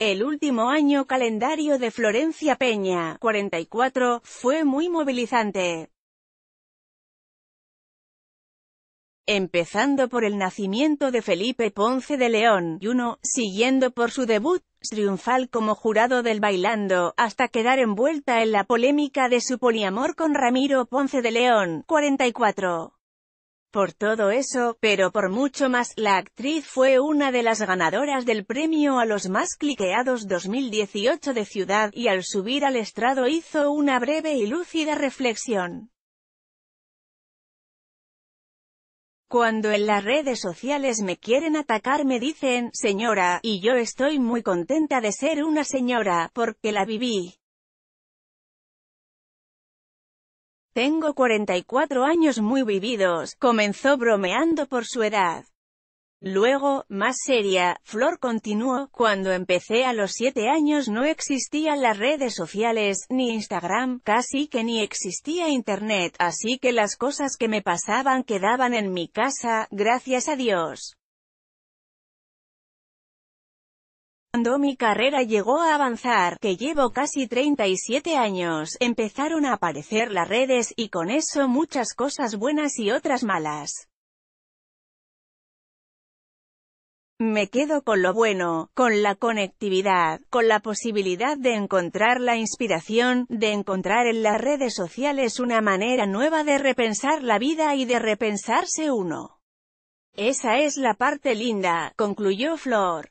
El último año calendario de Florencia Peña, 44, fue muy movilizante. Empezando por el nacimiento de Felipe Ponce de León, y uno, siguiendo por su debut triunfal como jurado del Bailando, hasta quedar envuelta en la polémica de su poliamor con Ramiro Ponce de León, 44. Por todo eso, pero por mucho más, la actriz fue una de las ganadoras del premio a los más cliqueados 2018 de Ciudad, y al subir al estrado hizo una breve y lúcida reflexión. Cuando en las redes sociales me quieren atacar me dicen, señora, y yo estoy muy contenta de ser una señora, porque la viví. Tengo 44 años muy vividos, comenzó bromeando por su edad. Luego, más seria, Flor continuó, cuando empecé a los 7 años no existían las redes sociales, ni Instagram, casi que ni existía Internet, así que las cosas que me pasaban quedaban en mi casa, gracias a Dios. Cuando mi carrera llegó a avanzar, que llevo casi 37 años, empezaron a aparecer las redes, y con eso muchas cosas buenas y otras malas. Me quedo con lo bueno, con la conectividad, con la posibilidad de encontrar la inspiración, de encontrar en las redes sociales una manera nueva de repensar la vida y de repensarse uno. Esa es la parte linda, concluyó Flor.